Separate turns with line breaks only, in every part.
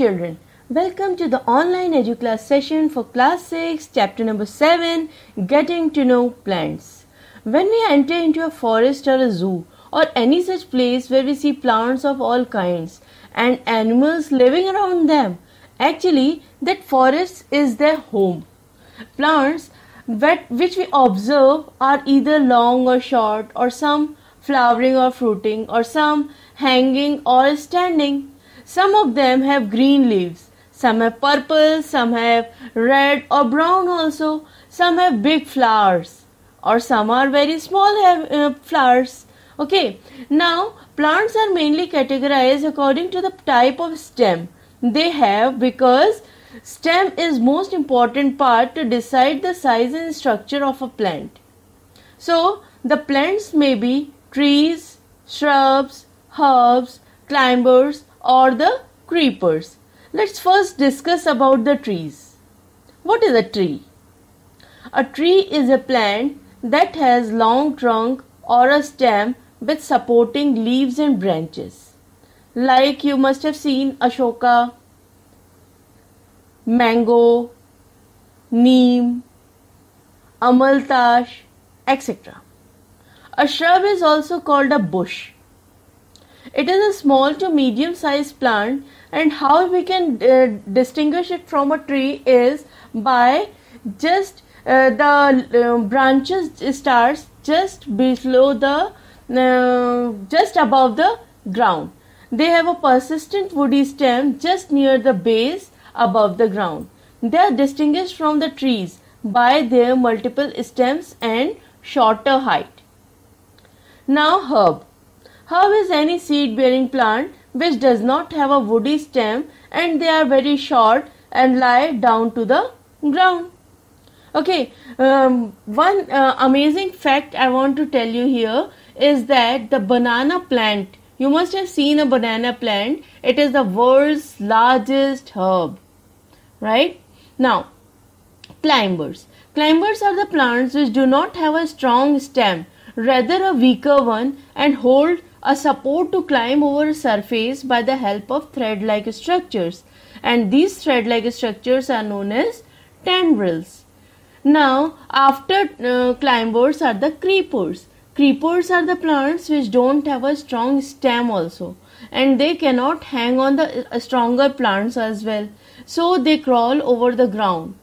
children. Welcome to the online EduClass session for class 6, chapter number 7, Getting to Know Plants. When we enter into a forest or a zoo or any such place where we see plants of all kinds and animals living around them, actually that forest is their home. Plants which we observe are either long or short or some flowering or fruiting or some hanging or standing some of them have green leaves, some have purple, some have red or brown also, some have big flowers or some are very small have, uh, flowers. Okay, now plants are mainly categorized according to the type of stem they have because stem is most important part to decide the size and structure of a plant. So the plants may be trees, shrubs, herbs, climbers, or the creepers. Let's first discuss about the trees. What is a tree? A tree is a plant that has long trunk or a stem with supporting leaves and branches. Like you must have seen Ashoka, mango, neem, amaltash, etc. A shrub is also called a bush it is a small to medium sized plant and how we can uh, distinguish it from a tree is by just uh, the uh, branches uh, starts just below the uh, just above the ground. They have a persistent woody stem just near the base above the ground. They are distinguished from the trees by their multiple stems and shorter height. Now herb. How is any seed bearing plant which does not have a woody stem and they are very short and lie down to the ground. Okay, um, one uh, amazing fact I want to tell you here is that the banana plant, you must have seen a banana plant, it is the world's largest herb, right? Now, climbers. Climbers are the plants which do not have a strong stem, rather a weaker one and hold a support to climb over a surface by the help of thread-like structures and these thread-like structures are known as tendrils. Now after uh, climbers are the creepers. Creepers are the plants which don't have a strong stem also and they cannot hang on the uh, stronger plants as well. So they crawl over the ground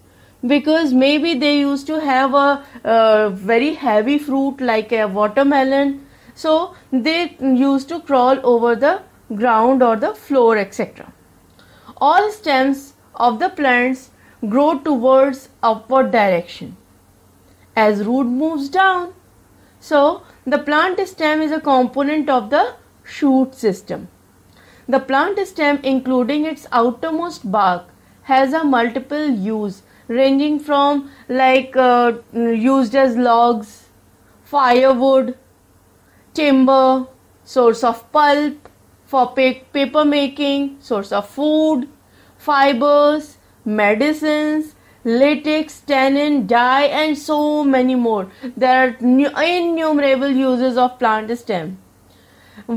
because maybe they used to have a uh, very heavy fruit like a watermelon so they used to crawl over the ground or the floor etc. All stems of the plants grow towards upward direction as root moves down. So the plant stem is a component of the shoot system. The plant stem including its outermost bark has a multiple use ranging from like uh, used as logs, firewood, chamber, source of pulp, for paper making, source of food, fibers, medicines, latex, tannin, dye and so many more. There are innumerable uses of plant stem.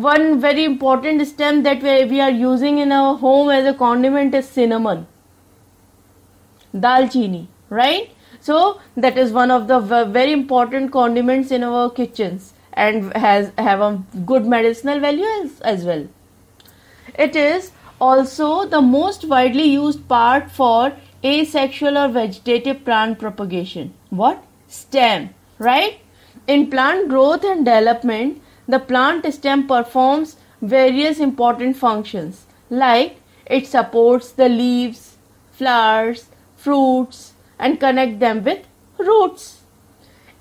One very important stem that we are using in our home as a condiment is cinnamon, dalchini, right? So that is one of the very important condiments in our kitchens and has have a good medicinal value as, as well. It is also the most widely used part for asexual or vegetative plant propagation. What? Stem, right? In plant growth and development, the plant stem performs various important functions like it supports the leaves, flowers, fruits and connect them with roots.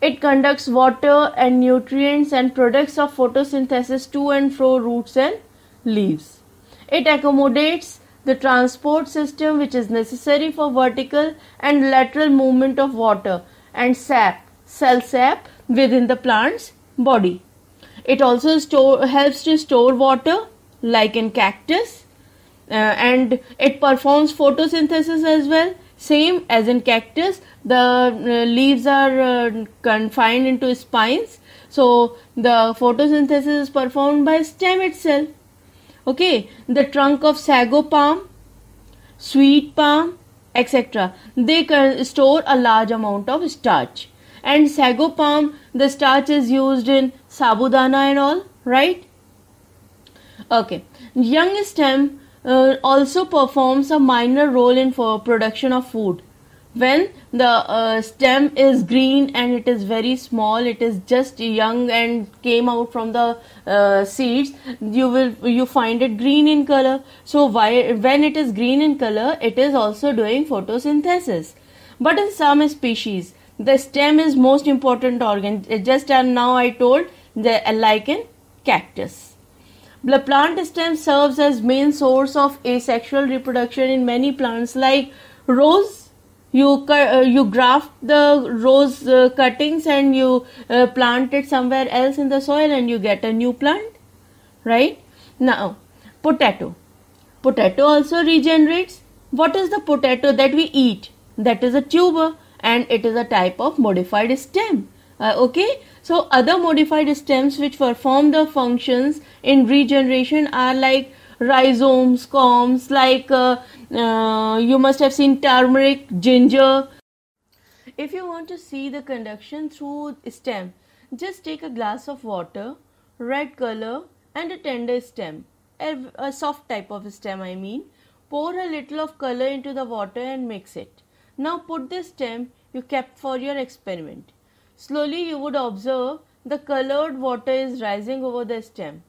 It conducts water and nutrients and products of photosynthesis to and fro roots and leaves. It accommodates the transport system which is necessary for vertical and lateral movement of water and sap, cell sap within the plant's body. It also store, helps to store water like in cactus uh, and it performs photosynthesis as well same as in cactus, the uh, leaves are uh, confined into spines. So the photosynthesis is performed by stem itself. Okay, the trunk of sago palm, sweet palm, etc. They can store a large amount of starch. And sago palm, the starch is used in sabudana and all, right? Okay, young stem uh, also performs a minor role in for production of food. When the uh, stem is green and it is very small, it is just young and came out from the uh, seeds, you will you find it green in color. So why when it is green in color, it is also doing photosynthesis. But in some species, the stem is most important organ. Just now I told the lichen cactus. The plant stem serves as main source of asexual reproduction in many plants like rose. You uh, you graft the rose uh, cuttings and you uh, plant it somewhere else in the soil and you get a new plant, right? Now, potato. Potato also regenerates. What is the potato that we eat? That is a tuber and it is a type of modified stem uh, okay, so other modified stems which perform the functions in regeneration are like rhizomes, combs, like uh, uh, you must have seen turmeric, ginger. If you want to see the conduction through stem, just take a glass of water, red color and a tender stem, a, a soft type of stem I mean. Pour a little of color into the water and mix it. Now put this stem you kept for your experiment. Slowly you would observe the colored water is rising over the stem.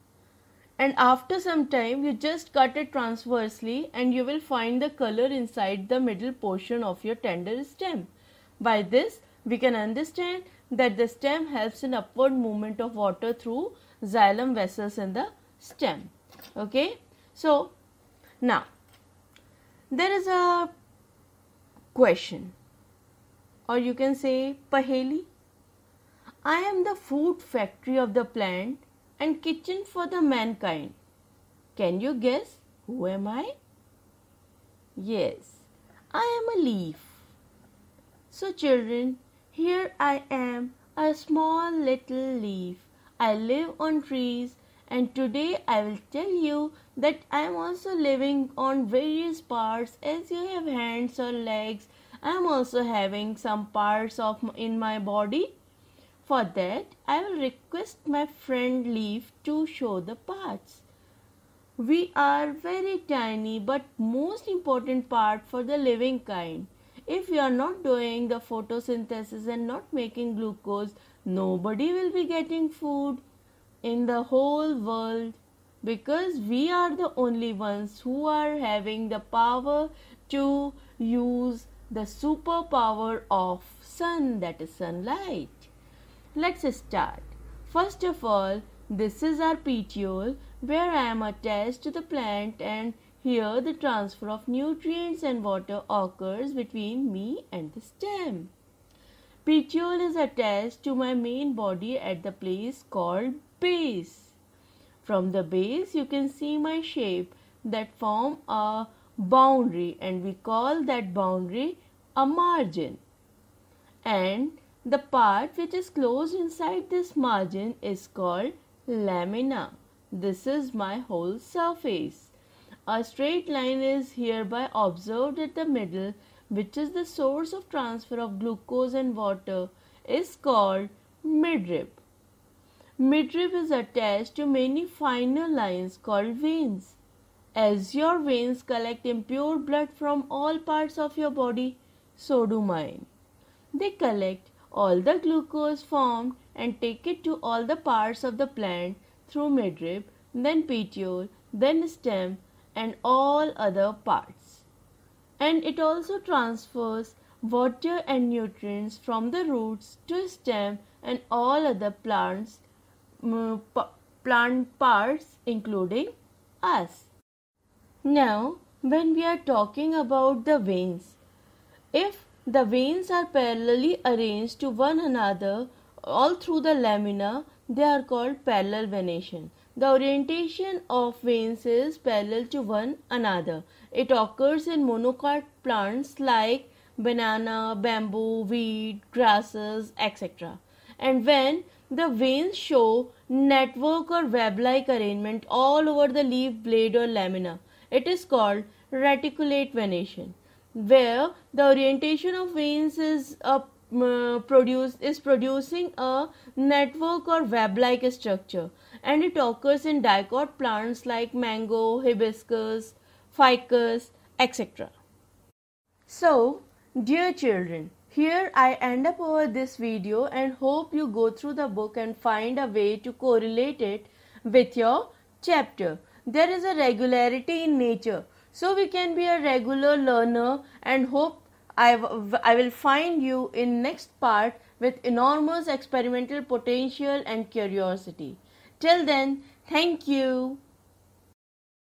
And after some time you just cut it transversely and you will find the color inside the middle portion of your tender stem. By this we can understand that the stem helps in upward movement of water through xylem vessels in the stem. Okay. So, now there is a question or you can say paheli I am the food factory of the plant and kitchen for the mankind. Can you guess who am I? Yes, I am a leaf. So, children, here I am, a small little leaf. I live on trees, and today I will tell you that I am also living on various parts as you have hands or legs. I am also having some parts of in my body for that, I will request my friend Leaf to show the parts. We are very tiny but most important part for the living kind. If we are not doing the photosynthesis and not making glucose, nobody will be getting food in the whole world because we are the only ones who are having the power to use the superpower of sun that is sunlight. Let's start. First of all, this is our petiole where I am attached to the plant and here the transfer of nutrients and water occurs between me and the stem. Petiole is attached to my main body at the place called base. From the base you can see my shape that form a boundary and we call that boundary a margin. And the part which is closed inside this margin is called lamina. This is my whole surface. A straight line is hereby observed at the middle which is the source of transfer of glucose and water is called midrib. Midrib is attached to many finer lines called veins. As your veins collect impure blood from all parts of your body, so do mine. They collect all the glucose formed and take it to all the parts of the plant through midrib, then petiole, then stem and all other parts. And it also transfers water and nutrients from the roots to stem and all other plants mm, plant parts including us. Now when we are talking about the veins, if the veins are parallelly arranged to one another all through the lamina. They are called parallel venation. The orientation of veins is parallel to one another. It occurs in monocot plants like banana, bamboo, wheat, grasses, etc. And when the veins show network or web-like arrangement all over the leaf blade or lamina, it is called reticulate venation where the orientation of veins is a uh, produce is producing a network or web-like structure and it occurs in dicot plants like mango, hibiscus, ficus, etc. So, dear children, here I end up over this video and hope you go through the book and find a way to correlate it with your chapter. There is a regularity in nature so we can be a regular learner and hope I, I will find you in next part with enormous experimental potential and curiosity. Till then, thank you.